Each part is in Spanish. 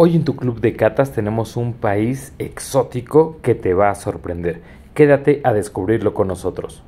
Hoy en tu club de catas tenemos un país exótico que te va a sorprender. Quédate a descubrirlo con nosotros.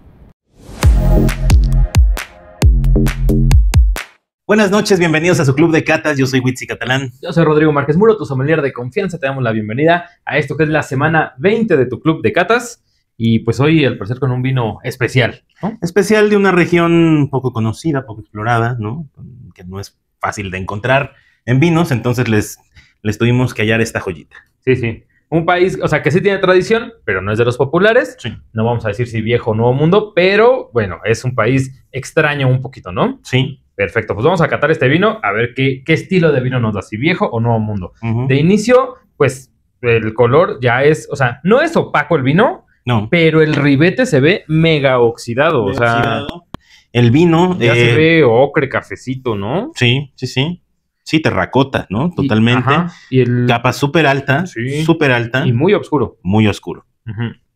Buenas noches, bienvenidos a su club de catas. Yo soy Witsi Catalán. Yo soy Rodrigo Márquez Muro, tu sommelier de confianza. Te damos la bienvenida a esto que es la semana 20 de tu club de catas. Y pues hoy, al parecer, con un vino especial. Especial de una región poco conocida, poco explorada, ¿no? Que no es fácil de encontrar en vinos. Entonces les les tuvimos que hallar esta joyita. Sí, sí. Un país, o sea, que sí tiene tradición, pero no es de los populares. No vamos a decir si viejo o nuevo mundo, pero bueno, es un país extraño un poquito, ¿no? Sí. Perfecto, pues vamos a catar este vino, a ver qué, qué estilo de vino nos da, si viejo o nuevo mundo. De inicio, pues el color ya es, o sea, no es opaco el vino, no. pero el ribete se ve mega oxidado, o sea... El vino... Ya se eh, ve ocre, cafecito, ¿no? Sí, sí, sí. Sí, terracota, ¿no? Totalmente. Y, el... Capa súper alta, súper alta. Y muy oscuro. Muy oscuro.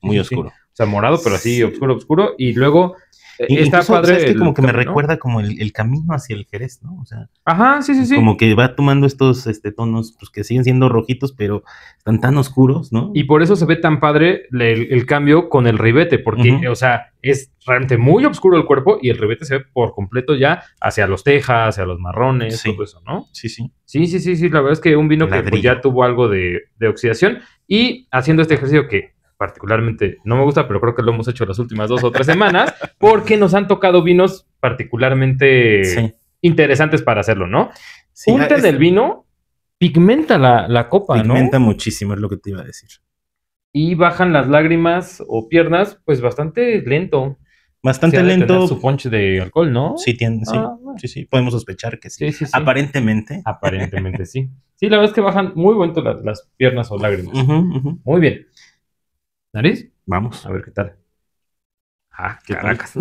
Muy oscuro. O sea, morado, pero así, oscuro, oscuro. Y luego eh, está padre. Es que como que me recuerda como el, camino hacia el Jerez, ¿no? O sea, Ajá, sí, sí, sí. Como que va tomando estos este, tonos pues, que siguen siendo rojitos, pero están tan oscuros, ¿no? Y por eso se ve tan padre el, cambio con el ribete, porque, o sea, es realmente muy oscuro el cuerpo y el ribete se ve por completo ya hacia los tejas, hacia los marrones, todo eso, ¿no? Sí, sí. Sí, sí, sí, sí. La verdad es que un vino que pues ya tuvo algo de, de oxidación y haciendo este ejercicio que particularmente no me gusta, pero creo que lo hemos hecho las últimas dos o tres semanas, porque nos han tocado vinos particularmente interesantes para hacerlo, ¿no? Sí, ah, el vino pigmenta la, copa, pigmenta muchísimo, es lo que te iba a decir. Y bajan las lágrimas o piernas, pues bastante lento. Bastante lento. Su ponche de alcohol, ¿no? Sí, sí, ah, sí, sí, podemos sospechar que sí. Aparentemente. Aparentemente sí. Sí, la verdad es que bajan muy bueno las piernas o lágrimas. Muy bien. ¿Nariz? Vamos, a ver qué tal. Ah, ¿qué caracas.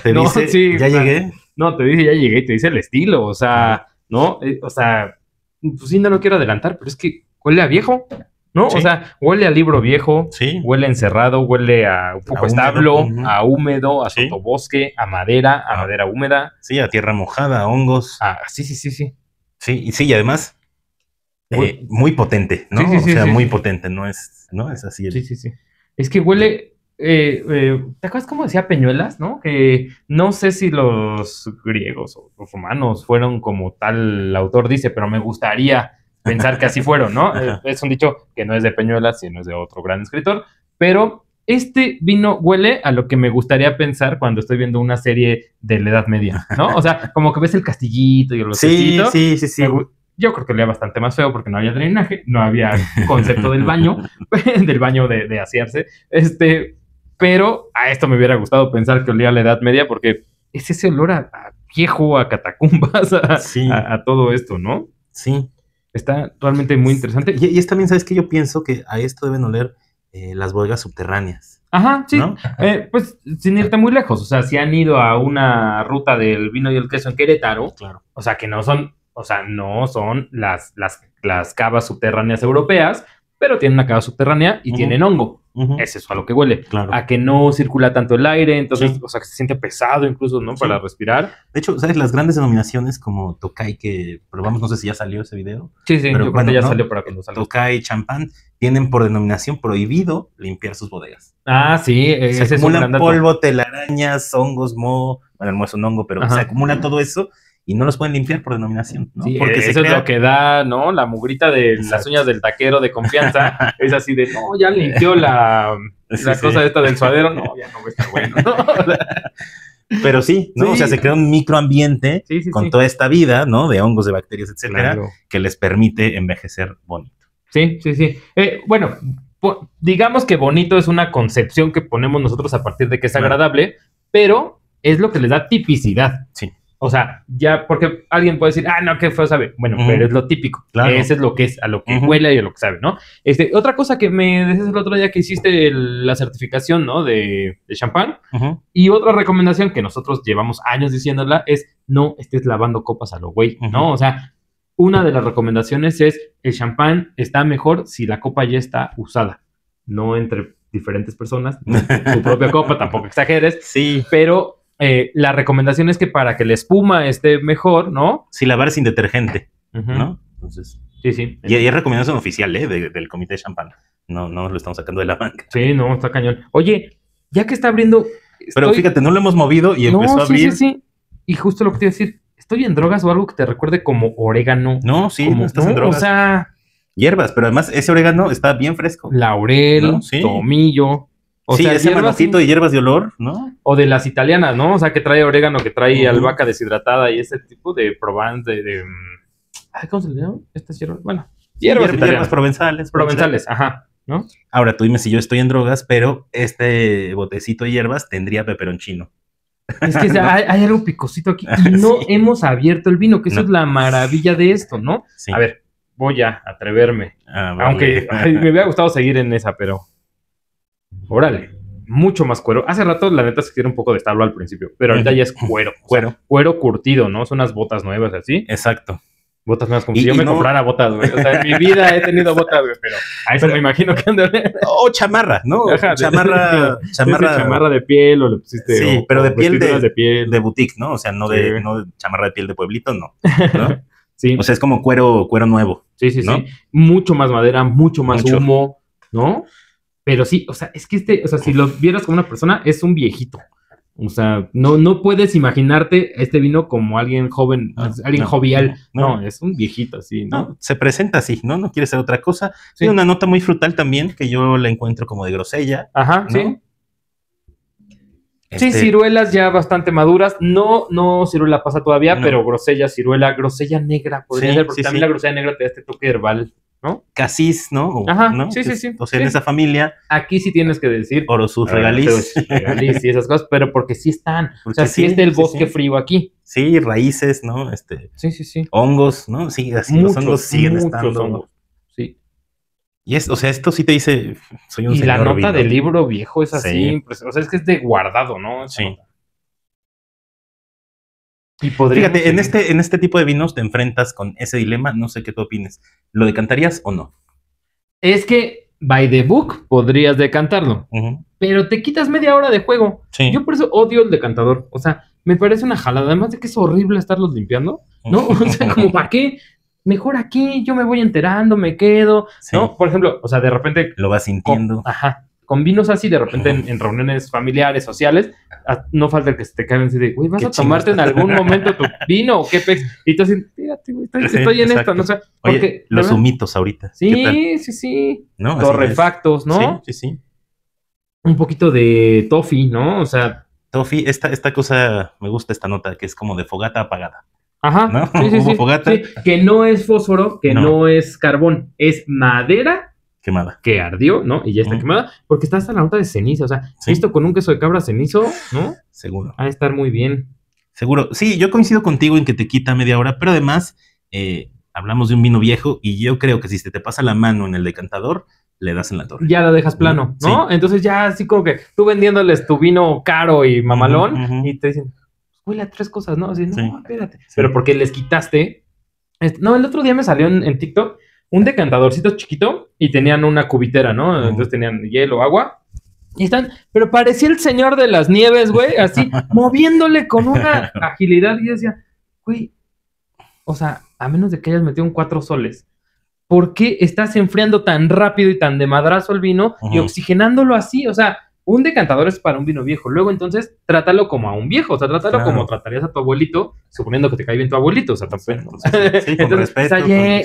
te dice, ya llegué. No, te dice, ya llegué, te dice el estilo, o sea, ah. ¿no? Eh, o sea, pues sí, no lo quiero adelantar, pero es que huele a viejo, ¿no? O sea, huele a libro viejo, sí. huele encerrado, huele a un poco establo, a húmedo, a sotobosque, a madera, a ah. madera húmeda. Sí, a tierra mojada, a hongos. Ah, sí, sí, sí, sí. Sí, y sí, y además eh, muy potente, ¿no? o sea, muy potente, ¿no? Es, ¿no? Es así. Sí, sí, sí. Es que huele. Eh, eh, ¿Te acuerdas cómo decía Peñuelas, no? Que no sé si los griegos o los romanos fueron como tal el autor dice, pero me gustaría pensar que así fueron, ¿no? Eh, es un dicho que no es de Peñuelas, sino es de otro gran escritor, pero este vino huele a lo que me gustaría pensar cuando estoy viendo una serie de la Edad Media, ¿no? O sea, como que ves el castillito y el Sí, sí, sí, sí. Yo creo que olía bastante más feo porque no había drenaje, no había concepto del baño, del baño de, de asearse. Este, pero a esto me hubiera gustado pensar que olía a la Edad Media porque es ese olor a, viejo, a catacumbas, a, todo esto, ¿no? Sí. Está realmente muy interesante. Y, es también, ¿sabes qué? Yo pienso que a esto deben oler eh, las bodegas subterráneas. Ajá, sí. Eh, pues sin irte muy lejos. O sea, si han ido a una ruta del vino y el queso en Querétaro, claro. o sea, que no son o sea, no son las, las, las cavas subterráneas europeas, pero tienen una cava subterránea y tienen hongo. Es eso a lo que huele. A que no circula tanto el aire, entonces, o sea, que se siente pesado incluso, ¿no? Para respirar. De hecho, ¿sabes? Las grandes denominaciones como Tokai, que probamos, no sé si ya salió ese video. Sí, sí, pero cuando, ya salió para cuando salió. Tokai, champán, tienen por denominación prohibido limpiar sus bodegas. Ah, sí. E- se acumulan polvo, telarañas, hongos, moho. Bueno, no es un hongo, pero se acumula todo eso y no los pueden limpiar por denominación, ¿no? Sí, Porque eh, eso es lo que da, ¿no? La mugrita de las uñas del taquero de confianza es así de, no, ya limpió la, cosa esta del suadero, no, ya no va a estar bueno, Pero sí, ¿no? O sea, se crea un microambiente con toda esta vida, ¿no? De hongos, de bacterias, etcétera, que les permite envejecer bonito. Sí, sí, sí. Eh, bueno, digamos que bonito es una concepción que ponemos nosotros a partir de que es agradable, pero es lo que les da tipicidad. Sí. O sea, ya, porque alguien puede decir, ah, no, qué fue, sabe. Bueno, pero es lo típico. Claro. Ese es lo que es, a lo que huele y a lo que sabe, ¿no? Este, otra cosa que me decías el otro día que hiciste la certificación, ¿no? De, de champán. Y otra recomendación que nosotros llevamos años diciéndola es no estés lavando copas a lo güey, ¿no? O sea, una de las recomendaciones es el champán está mejor si la copa ya está usada, no entre diferentes personas, tu propia copa, tampoco exageres. Sí. Pero eh, la recomendación es que para que la espuma esté mejor, ¿no? Sí, lavar sin detergente, ¿no? Entonces. Sí, sí. Y, es recomendación oficial, ¿eh? del comité de champán. No, no lo estamos sacando de la banca. Sí, no, está cañón. Oye, ya que está abriendo. Pero fíjate, no lo hemos movido y empezó a abrir. Sí, sí, sí. Y justo lo que te iba a decir, estoy en drogas o algo que te recuerde como orégano. No, sí, como, estás en drogas. O sea. Hierbas, pero además ese orégano está bien fresco. Laurel, tomillo. O sí, sea, ese hierbas de hierbas de olor, ¿no? O de las italianas, ¿no? O sea, que trae orégano, que trae albahaca deshidratada y ese tipo de provence, de... Mm, ay, ¿Cómo se le llama? estas hierbas? Bueno, hierbas, provenzales. Provenzales, ajá. ¿No? Ahora tú dime si yo estoy en drogas, pero este botecito de hierbas tendría chino. Es que hay, algo picosito aquí ah, y no hemos abierto el vino, que eso es la maravilla de esto, ¿no? Sí. A ver, voy a atreverme. Ah, Aunque me hubiera gustado seguir en esa, pero Órale, mucho más cuero. Hace rato, la neta, se tiene un poco de establo al principio, pero ahorita ya es cuero. Cuero. cuero curtido, ¿no? Son unas botas nuevas así. Exacto. Botas nuevas, como si yo me comprara botas, güey. O sea, en mi vida he tenido botas, güey, pero a eso me imagino que ando. o chamarra, ¿no? Ajá, chamarra, de, chamarra. de piel o le pusiste. Sí, pero de piel de, boutique, ¿no? O sea, no, de, chamarra de piel de pueblito, no. sí. O sea, es como cuero, cuero nuevo. Sí, sí, sí. Mucho más madera, mucho más humo, ¿no? Pero sí, o sea, es que este, o sea, si lo vieras como una persona, es un viejito. O sea, no, no puedes imaginarte este vino como alguien joven, ah, alguien jovial. No, es un viejito así. ¿no? se presenta así, ¿no? No quiere ser otra cosa. Tiene una nota muy frutal también, que yo la encuentro como de grosella. Ajá, sí. Sí, este ciruelas ya bastante maduras. No, no ciruela pasa todavía, pero grosella, ciruela, grosella negra, podría ser, porque también la grosella negra te da este toque herbal. ¿no? Casis, ¿no? O, Ajá, ¿no? sí, sí, sí. O sea, en esa familia. Aquí sí tienes que decir. Oro sus regaliz. Ah, regaliz y esas cosas, pero porque sí están. o sea, sí, es del bosque frío aquí. Sí, raíces, ¿no? Este, sí, sí, sí. Hongos, ¿no? Sí, así los hongos siguen estando. Hongos. Sí. Y es, o sea, esto sí te dice, soy un Y la nota del libro viejo es así, pues, o sea, es que es de guardado, ¿no? sí. Fíjate, en este, en este tipo de vinos te enfrentas con ese dilema, no sé qué tú opines. ¿Lo decantarías o no? Es que by the book podrías decantarlo, pero te quitas media hora de juego. Yo por eso odio el decantador. O sea, me parece una jalada. Además de que es horrible estarlos limpiando, ¿no? O sea, como para qué. Mejor aquí, yo me voy enterando, me quedo, ¿no? Por ejemplo, o sea, de repente. Lo vas sintiendo. Ajá con vinos así, de repente en, reuniones familiares, sociales, no falta el que se te caiga así de, güey, ¿vas a tomarte en algún momento tu vino o qué pez. Y tú así, fíjate, güey, estoy, en esto, no o sé. Sea, los humitos ahorita. Sí, sí, sí. Los Torrefactos, ¿no? Sí, sí, sí. Un poquito de toffee, ¿no? O sea... Toffee, esta, esta cosa, me gusta esta nota, que es como de fogata apagada. Ajá. ¿no? Sí, sí, fogata. que no es fósforo, que no es carbón, es madera quemada. Que ardió, ¿no? Y ya está quemada, porque está hasta la nota de ceniza. O sea, visto con un queso de cabra cenizo, ¿no? Seguro. Va estar muy bien. Seguro. Sí, yo coincido contigo en que te quita media hora, pero además eh, hablamos de un vino viejo y yo creo que si te, te pasa la mano en el decantador, le das en la torre. Ya la dejas plano, mm, ¿no? Entonces ya así como que tú vendiéndoles tu vino caro y mamalón y te dicen, huele a tres cosas, ¿no? Así, no, espérate. Pero porque les quitaste. Este, no, el otro día me salió en TikTok un decantadorcito chiquito y tenían una cubitera, ¿no? Entonces tenían hielo, agua. Y están, pero parecía el señor de las nieves, güey, así, moviéndole con una agilidad. Y decía, güey, o sea, a menos de que hayas metido un cuatro soles, ¿por qué estás enfriando tan rápido y tan de madrazo el vino y oxigenándolo así? O sea, un decantador es para un vino viejo. Luego, entonces, trátalo como a un viejo. O sea, trátalo como tratarías a tu abuelito, suponiendo que te cae bien tu abuelito. O sea, tampoco. Sí, con respeto.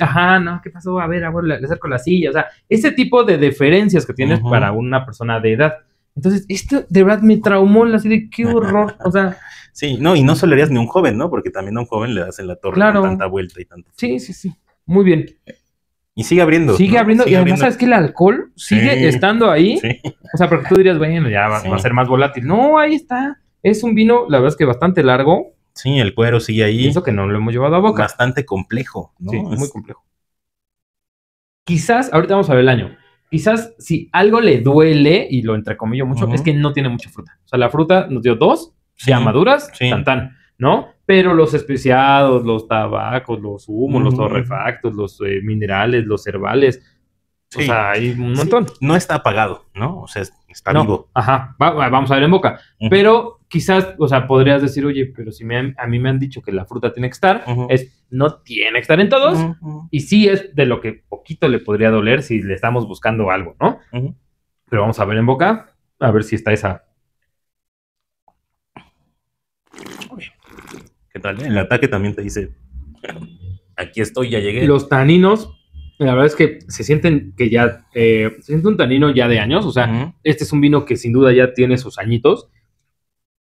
ajá, no, ¿qué pasó? A ver, abuelo, le acerco la silla. O sea, ese tipo de deferencias que tienes para una persona de edad. Entonces, esto de verdad me traumó, así de qué horror. O sea. Sí, no, y no solo harías ni un joven, ¿no? Porque también a un joven le das en la torre tanta vuelta y tanto. Sí, sí, sí. Muy bien. Y sigue abriendo. Sigue abriendo. y además, ¿sabes que El alcohol sigue estando ahí. O sea, porque tú dirías, bueno, ya va, a ser más volátil. No, ahí está. Es un vino, la verdad es que bastante largo. Sí, el cuero sigue ahí. Eso que no lo hemos llevado a boca. Bastante complejo, ¿no? Sí, muy complejo. Quizás, ahorita vamos a ver el año. Quizás si algo le duele, y lo entrecomillo mucho, es que no tiene mucha fruta. O sea, la fruta nos dio dos, ya maduras, tan tan, ¿no? pero los especiados, los tabacos, los humos, los torrefactos, los eh, minerales, los herbales, o sea, hay un montón. No está apagado, ¿no? O sea, está vivo. Ajá, vamos a ver en boca. Pero quizás, o sea, podrías decir, oye, pero si a mí me han dicho que la fruta tiene que estar, es, no tiene que estar en todos, y sí es de lo que poquito le podría doler si le estamos buscando algo, ¿no? Pero vamos a ver en boca, a ver si está esa En el ataque también te dice, aquí estoy, ya llegué. Los taninos, la verdad es que se sienten que ya, eh, se siente un tanino ya de años, o sea, este es un vino que sin duda ya tiene sus añitos,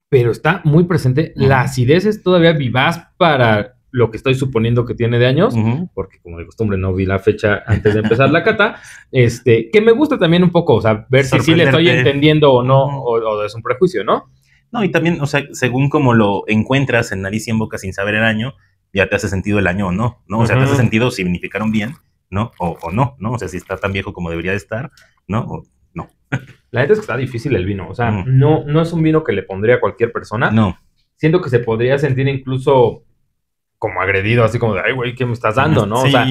pero está muy presente. La acidez es todavía vivaz para lo que estoy suponiendo que tiene de años, porque como de costumbre no vi la fecha antes de empezar la cata, este, que me gusta también un poco, o sea, ver si sí le estoy entendiendo o no, o es un prejuicio, ¿no? No, y también, o sea, según como lo encuentras en nariz y en boca sin saber el año, ya te hace sentido el año o no, ¿no? O sea, te hace sentido si significaron bien, ¿no? O, no, ¿no? O sea, si está tan viejo como debería de estar, ¿no? O no. La verdad es que está difícil el vino, o sea, no, no es un vino que le pondría a cualquier persona. No. Siento que se podría sentir incluso como agredido, así como de, ay, güey, ¿qué me estás dando, no? O sea,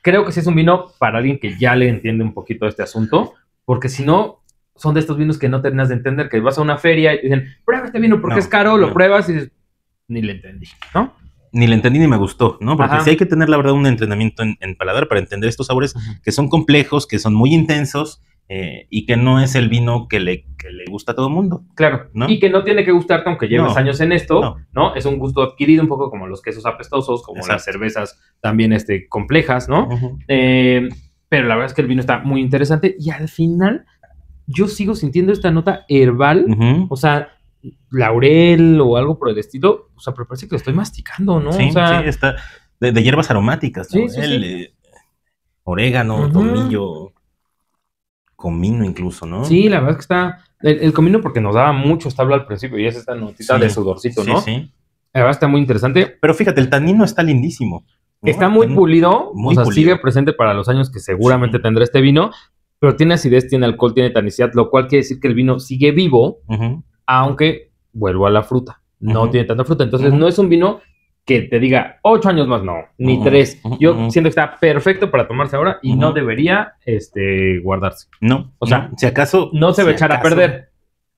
creo que sí es un vino para alguien que ya le entiende un poquito este asunto, porque si no, son de estos vinos que no terminas de entender, que vas a una feria y dicen, prueba este vino porque es caro, lo pruebas y dices, ni le entendí, ¿no? Ni le entendí ni me gustó, ¿no? Porque sí hay que tener, la verdad, un entrenamiento en, paladar para entender estos sabores que son complejos, que son muy intensos eh, y que no es el vino que le, gusta a todo el mundo. Claro, ¿no? Y que no tiene que gustarte aunque lleves años en esto, no. Es un gusto adquirido un poco como los quesos apestosos, como las cervezas también este, complejas, ¿no? Eh, pero la verdad es que el vino está muy interesante y al final yo sigo sintiendo esta nota herbal, o sea, laurel o algo por el estilo, o sea, pero parece que lo estoy masticando, ¿no? Sí, o sí, está de, hierbas aromáticas, ¿no? Eh, orégano, tomillo, comino incluso, ¿no? Sí, la verdad es que está, el, comino porque nos daba mucho establo al principio y es esta notita de sudorcito, ¿no? Sí, sí. La verdad está muy interesante. Pero fíjate, el tanino está lindísimo. Está muy pulido, o sea, sigue presente para los años que seguramente tendrá este vino, pero tiene acidez, tiene alcohol, tiene tanicidad, lo cual quiere decir que el vino sigue vivo, aunque vuelvo a la fruta. No tiene tanta fruta. Entonces, no es un vino que te diga ocho años más, no, ni tres. Yo siento que está perfecto para tomarse ahora y no debería este, guardarse. No, o sea, si acaso. No se va a echar a perder.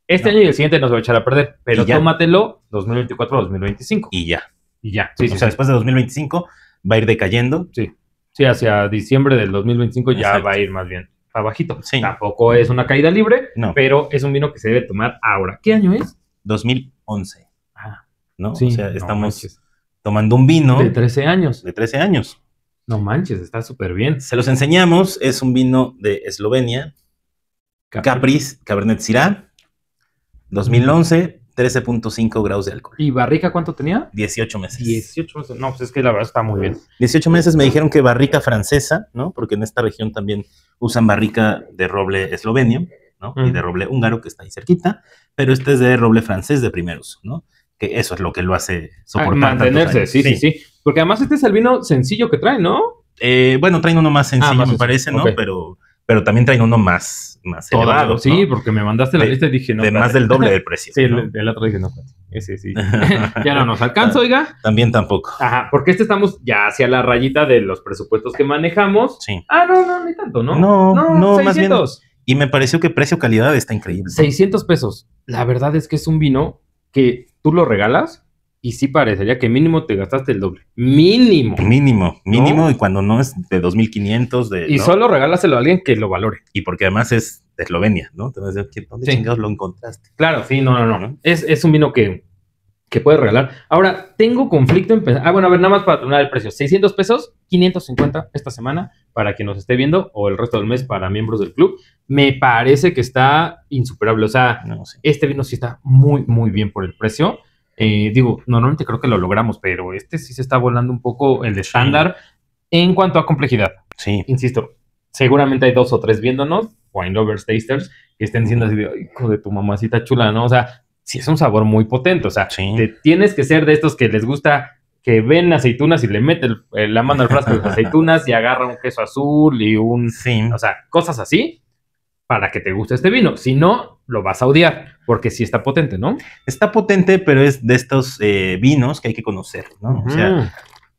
Este año y el siguiente no se va a echar a perder, pero tómatelo 2024-2025. Y ya. Y ya. o sea, después de 2025 va a ir decayendo. Sí. Sí, hacia diciembre del 2025 ya va a ir más bien abajito. Sí. Tampoco es una caída libre, no. pero es un vino que se debe tomar ahora. ¿Qué año es? 2011. Ah, ¿no? o sea, estamos tomando un vino. De 13 años. De 13 años. No manches, está súper bien. Se los enseñamos, es un vino de Eslovenia. Capris, Cabernet Syrah, 2011, 13.5 grados de alcohol. ¿Y Barrica cuánto tenía? 18 meses. 18 meses. No, pues es que la verdad está muy bien. 18 meses me dijeron que Barrica francesa, ¿no? Porque en esta región también usan Barrica de roble eslovenio, ¿no? Y de roble húngaro, que está ahí cerquita. Pero este es de roble francés de primer uso, ¿no? Que eso es lo que lo hace soportar. mantenerse, sí, sí, sí, Porque además este es el vino sencillo que trae, ¿no? Eh, bueno, traen uno más sencillo, ah, me parece, ¿no? Pero pero también traen uno más, más Sí, porque me mandaste la lista y dije no. De más del doble del precio. sí, el, otro dije no, sí. ya no nos alcanza, oiga. También tampoco. Ajá, porque este estamos ya hacia la rayita de los presupuestos que manejamos. Sí. Ah, no, no, ni tanto, ¿no? No, no, no más bien. Y me pareció que precio-calidad está increíble. 600 pesos. La verdad es que es un vino que tú lo regalas y sí parecería que mínimo te gastaste el doble. Mínimo. Mínimo, mínimo. Y cuando no es de 2.500. De, y solo regálaselo a alguien que lo valore. Y porque además es de Eslovenia, ¿no? Te vas a decir, ¿dónde chingados lo encontraste? Claro, sí, no, no, no. Es, un vino que, que puedes regalar. Ahora, tengo conflicto en Ah, bueno, a ver, nada más para terminar el precio. 600 pesos, 550 esta semana para quien nos esté viendo o el resto del mes para miembros del club. Me parece que está insuperable. O sea, este vino sí está muy, muy bien por el precio. Eh, digo, normalmente creo que lo logramos, pero este sí se está volando un poco el estándar en cuanto a complejidad. Sí. Insisto, seguramente hay dos o tres viéndonos, wine lovers, tasters, que estén diciendo así de, hijo de tu mamacita chula, ¿no? O sea, sí es un sabor muy potente, o sea, tienes que ser de estos que les gusta que ven aceitunas y le mete eh, la mano al frasco de aceitunas y agarra un queso azul y un... Sí. O sea, cosas así para que te guste este vino. Si no, lo vas a odiar, porque sí está potente, ¿no? Está potente, pero es de estos eh, vinos que hay que conocer, ¿no? O sea, mm.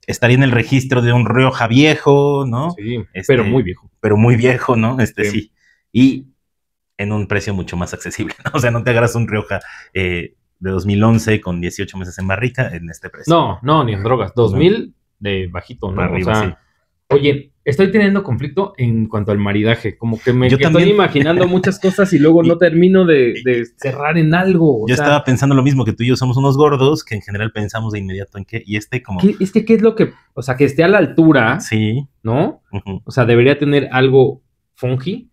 estaría en el registro de un Rioja viejo, ¿no? Sí, este, pero muy viejo. Pero muy viejo, ¿no? Este sí. Y en un precio mucho más accesible, ¿no? O sea, no te agarras un Rioja eh, de 2011 con 18 meses en barrica en este precio. No, no, ni en drogas. 2000 de bajito, ¿no? o sea, Oye, estoy teniendo conflicto en cuanto al maridaje, como que me yo estoy imaginando muchas cosas y luego no termino de, cerrar en algo. yo estaba pensando lo mismo, que tú y yo somos unos gordos que en general pensamos de inmediato en qué, y este como... Este es que qué es lo que, o sea, que esté a la altura, sí. ¿no? O sea, debería tener algo fungi.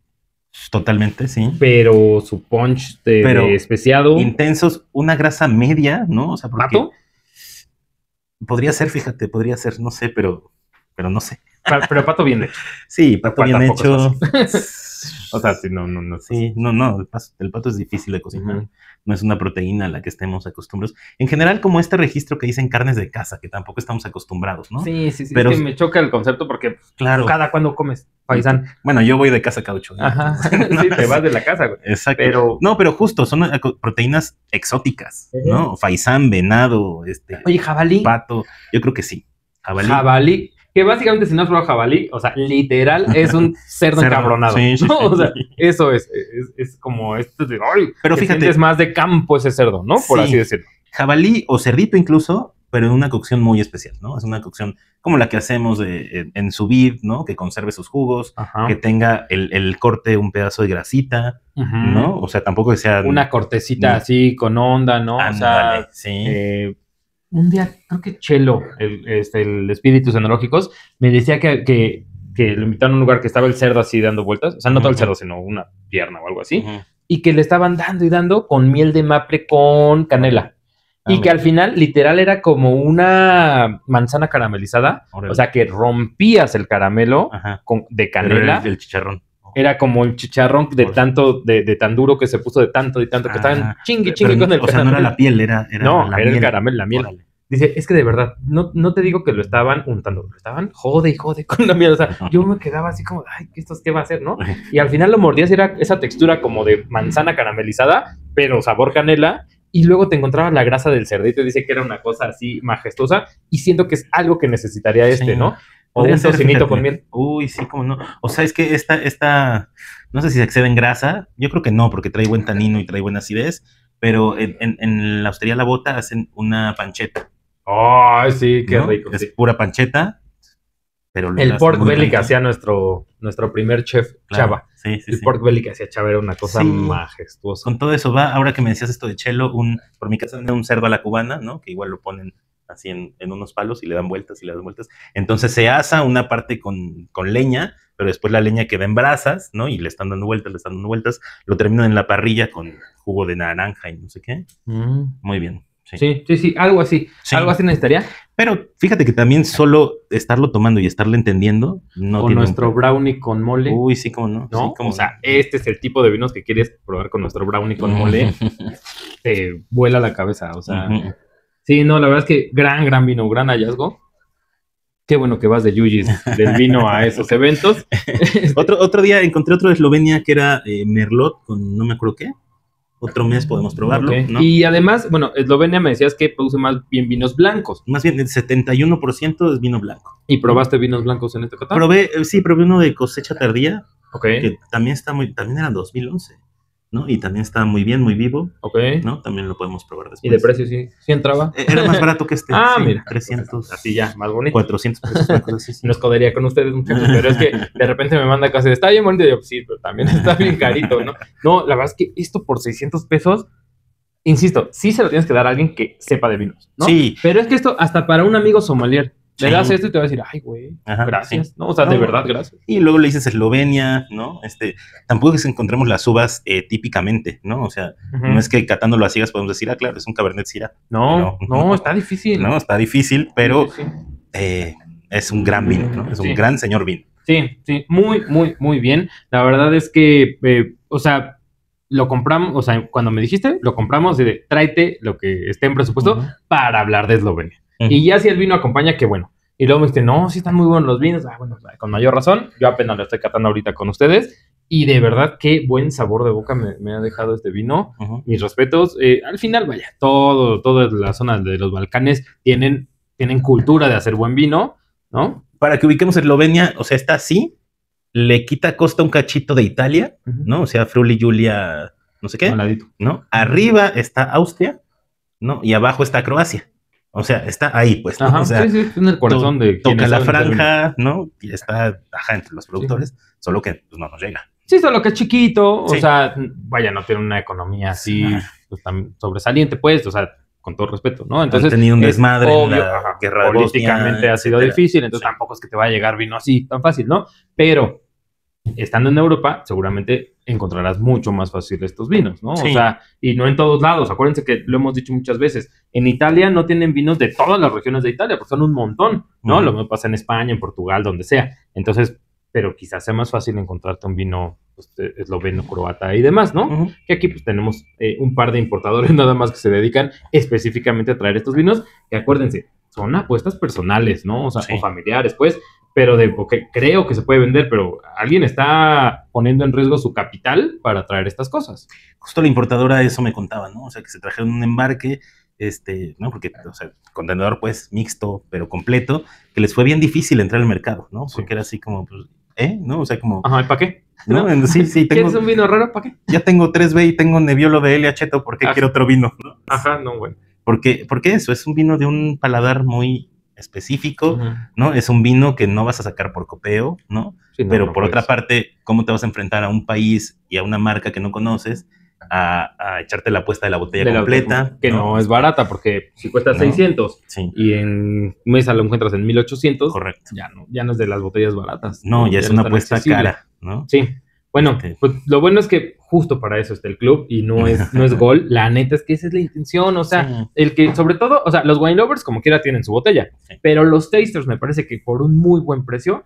Totalmente, sí. Pero su punch de, especiado. Intensos, una grasa media, ¿no? O sea, porque... Podría ser, fíjate, podría ser, no sé, pero, pero no sé pero pato bien hecho. Sí, pato bien hecho. o sea, sí, no, no, no. Sí, no, no, el, pato, es difícil de cocinar. No es una proteína a la que estemos acostumbrados. En general, como este registro que dicen carnes de casa, que tampoco estamos acostumbrados, ¿no? Sí, sí, sí. Pero me choca el concepto porque claro, cada cuando comes paisán. Bueno, yo voy de casa caucho. ¿eh? Ajá. sí, te vas de la casa, güey. Exacto. Pero... No, pero justo, son proteínas exóticas, ¿no? Faisán, venado, este. Oye, jabalí. Pato. Yo creo que sí. Jabalí. Jabalí que básicamente si no has probado jabalí, o sea, literal es un cerdo, cerdo encabronado. o sea, eso es, es, como esto de, pero fíjate, es más de campo ese cerdo, ¿no? Por así decirlo. Jabalí o cerdito incluso, pero en una cocción muy especial, ¿no? Es una cocción como la que hacemos en su vid, ¿no? Que conserve sus jugos, que tenga el, corte un pedazo de grasita, ¿no? O sea, tampoco que sea... Una cortecita mm. así con onda, ¿no? o sea, sí. Eh, un día, creo que Chelo, el, espíritu el me decía que, que, lo invitaron a un lugar que estaba el cerdo así dando vueltas, o sea, no todo el cerdo, sino una pierna o algo así, y que le estaban dando y dando con miel de maple con canela. Ah, y que al final, literal, era como una manzana caramelizada. O sea, que rompías el caramelo con, de canela. Era el, chicharrón. Era como el chicharrón de tanto, de, tan duro que se puso de tanto y tanto, que estaban chingui, ah, chingui con el O sea, no era la piel, era, era no, era el caramelo, la miel. Dice, es que de verdad, no, no te digo que lo estaban untando, lo estaban jode y jode con la mierda. O sea, yo me quedaba así como, ay, ¿esto qué va a hacer, no? Y al final lo mordías y era esa textura como de manzana caramelizada, pero sabor canela. Y luego te encontraba la grasa del cerdito y dice que era una cosa así majestuosa. Y siento que es algo que necesitaría este, ¿no? O un tocinito con miel. Uy, sí, como no. O sea, es que esta, esta, no sé si se excede en grasa. Yo creo que no, porque trae buen tanino y trae buena acidez. Pero en, la hostería La Bota hacen una pancheta Ay, sí, qué rico. Es pura pancheta. Pero el pork belly que hacía nuestro, nuestro primer chef Chava. Sí, sí, el pork belly hacía Chava era una cosa majestuosa. Con todo eso va, ahora que me decías esto de chelo, un, por mi casa un cerdo a la cubana, ¿no? Que igual lo ponen así en, en unos palos y le dan vueltas y le dan vueltas. Entonces se asa una parte con, con leña, pero después la leña queda en brasas, ¿no? Y le están dando vueltas, le están dando vueltas. Lo terminan en la parrilla con jugo de naranja y no sé qué. Mm. Muy bien. Sí, sí, sí, algo así. Algo así necesitaría. Pero fíjate que también solo estarlo tomando y estarlo entendiendo no Con nuestro brownie con mole. Uy, sí, ¿como no. o sea, este es el tipo de vinos que quieres probar con nuestro brownie con mole. Te vuela la cabeza, o sea. Sí, no, la verdad es que gran, gran vino, gran hallazgo. Qué bueno que vas de Yuyis, del vino a esos eventos. otro, otro día encontré otro de Eslovenia que era eh, Merlot con no me acuerdo qué otro mes podemos probarlo. Y además, bueno, Eslovenia me decías que produce más bien vinos blancos. Más bien, el 71% es vino blanco. ¿Y probaste vinos blancos en este catálogo? Probé, eh, sí, probé uno de cosecha tardía. Que también está muy, también era 2011. ¿no? Y también está muy bien, muy vivo. Ok. ¿No? También lo podemos probar después. ¿Y de precio sí? ¿Sí entraba? Eh, era más barato que este. ah, mira. 300. Así ya, más bonito. 400 pesos. Nos codería con ustedes muchachos, pero es que de repente me manda casi, está bien bonito. Y yo, sí, pero también está bien carito, ¿no? No, la verdad es que esto por 600 pesos, insisto, sí se lo tienes que dar a alguien que sepa de vinos, ¿no? Sí. Pero es que esto hasta para un amigo somalier, le das esto y te va a decir, ay, güey, gracias, ¿no? O sea, de verdad, gracias. Y luego le dices Eslovenia, ¿no? Este, tampoco es que encontremos las uvas eh, típicamente, ¿no? O sea, no es que catándolo a ciegas podemos decir, ah, claro, es un Cabernet sira. No, no, está difícil. No, está difícil, pero eh, es un gran vino, ¿no? Es un gran señor vino. Sí, sí, muy, muy, muy bien. La verdad es que, eh, o sea, lo compramos, o sea, cuando me dijiste, lo compramos y de tráete lo que esté en presupuesto para hablar de Eslovenia. Y ya si el vino acompaña, qué bueno. Y luego me dice, no, si están muy buenos los vinos. Ah, bueno, con mayor razón. Yo apenas lo estoy catando ahorita con ustedes. Y de verdad, qué buen sabor de boca me, ha dejado este vino. Mis respetos. Eh, al final, vaya, todo, las la zona de los Balcanes tienen, tienen cultura de hacer buen vino, ¿no? Para que ubiquemos Eslovenia, o sea, está así, le quita costa un cachito de Italia, ¿no? O sea, Friuli, Julia, no sé qué. ¿No? Arriba está Austria, ¿no? Y abajo está Croacia. O sea, está ahí, pues. sí, en el corazón de Toca la franja, ¿no? Y está, ajá, entre los productores, solo que pues, no nos llega. Sí, solo que es chiquito, o sea, vaya, no tiene una economía así pues, sobresaliente, pues, o sea, con todo respeto, ¿no? Entonces. Ha tenido un desmadre en la Políticamente ha sido difícil, entonces tampoco es que te vaya a llegar vino así tan fácil, ¿no? Pero estando en Europa, seguramente encontrarás mucho más fácil estos vinos, ¿no? O sea, y no en todos lados. Acuérdense que lo hemos dicho muchas veces. En Italia no tienen vinos de todas las regiones de Italia, porque son un montón, ¿no? Lo mismo pasa en España, en Portugal, donde sea. Entonces, pero quizás sea más fácil encontrarte un vino pues, eh, esloveno, croata y demás, ¿no? Que aquí pues tenemos eh, un par de importadores nada más que se dedican específicamente a traer estos vinos. Que acuérdense, son apuestas personales, ¿no? O sea, o familiares, pues, pero de, porque creo que se puede vender, pero alguien está poniendo en riesgo su capital para traer estas cosas. Justo la importadora eso me contaba, ¿no? O sea, que se trajeron un embarque, este, ¿no? Porque, o sea, contenedor pues mixto, pero completo, que les fue bien difícil entrar al mercado, ¿no? Porque era así como, pues, ¿eh? ¿No? O sea, como... Ajá, ¿para qué? ¿No? Sí, sí, tengo, ¿Quieres un vino raro? ¿Para qué? Ya tengo 3B y tengo Nebbiolo de LH, ¿por qué quiero otro vino? ¿no? Ajá, no, bueno. Porque, qué eso es un vino de un paladar muy específico, ¿no? Es un vino que no vas a sacar por copeo, ¿no? Pero por otra pues. parte, ¿cómo te vas a enfrentar a un país y a una marca que no conoces? A, echarte la apuesta de la botella completa. que ¿no? es barata, porque si cuesta 600 y en mesa lo encuentras en 1800, Correcto. Ya, no, ya no es de las botellas baratas. No, ya, es una apuesta cara, ¿no? Sí. Bueno, pues, lo bueno es que justo para eso está el club y no es, no es gol. La neta es que esa es la intención. O sea, el que, sobre todo, o sea, los wine lovers como quiera tienen su botella, pero los tasters me parece que por un muy buen precio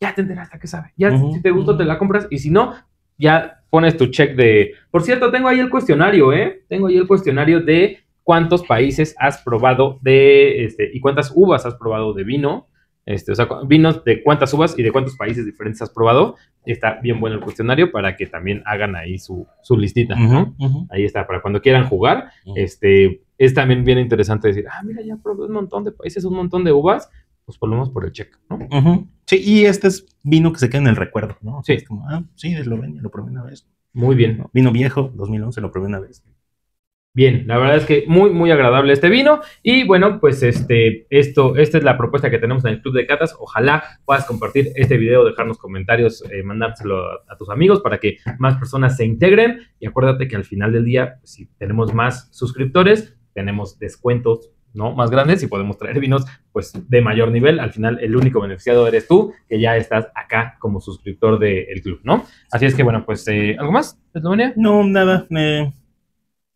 ya te hasta que sabe. Ya si te gusta, te la compras y si no, ya pones tu check de. Por cierto, tengo ahí el cuestionario, ¿eh? Tengo ahí el cuestionario de cuántos países has probado de este y cuántas uvas has probado de vino este, o sea, vinos de cuántas uvas y de cuántos países diferentes has probado. Está bien bueno el cuestionario para que también hagan ahí su, su listita, ¿no? Ahí está, para cuando quieran jugar. Este, es también bien interesante decir, ah, mira, ya probé un montón de países, un montón de uvas, pues ponemos por el check, ¿no? Sí, y este es vino que se queda en el recuerdo, ¿no? Sí. Es como, ah, sí, lo lo probé una vez. Muy bien. Vino viejo, 2011, lo probé una vez. Bien, la verdad es que muy, muy agradable este vino. Y bueno, pues este, esto, esta es la propuesta que tenemos en el Club de Catas. Ojalá puedas compartir este video, dejarnos comentarios, eh, mandárselo a, tus amigos para que más personas se integren. Y acuérdate que al final del día, pues, si tenemos más suscriptores, tenemos descuentos. ¿no? más grandes y podemos traer vinos pues de mayor nivel. Al final el único beneficiado eres tú, que ya estás acá como suscriptor del club, ¿no? Así es que bueno, pues eh, ¿algo más? No, nada. Me,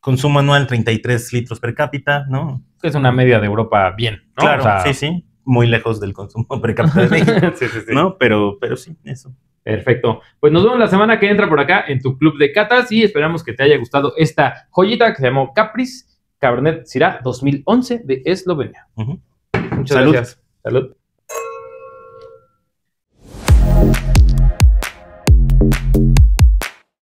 consumo anual 33 litros per cápita, ¿no? Es una media de Europa bien, Claro, sí, sí. Muy lejos del consumo per cápita de sí, sí, sí. ¿no? Pero, pero sí, eso. Perfecto. Pues nos vemos la semana que entra por acá en tu club de catas y esperamos que te haya gustado esta joyita que se llamó Capris Cabernet Syrah 2011 de Eslovenia. Muchas gracias. Salud.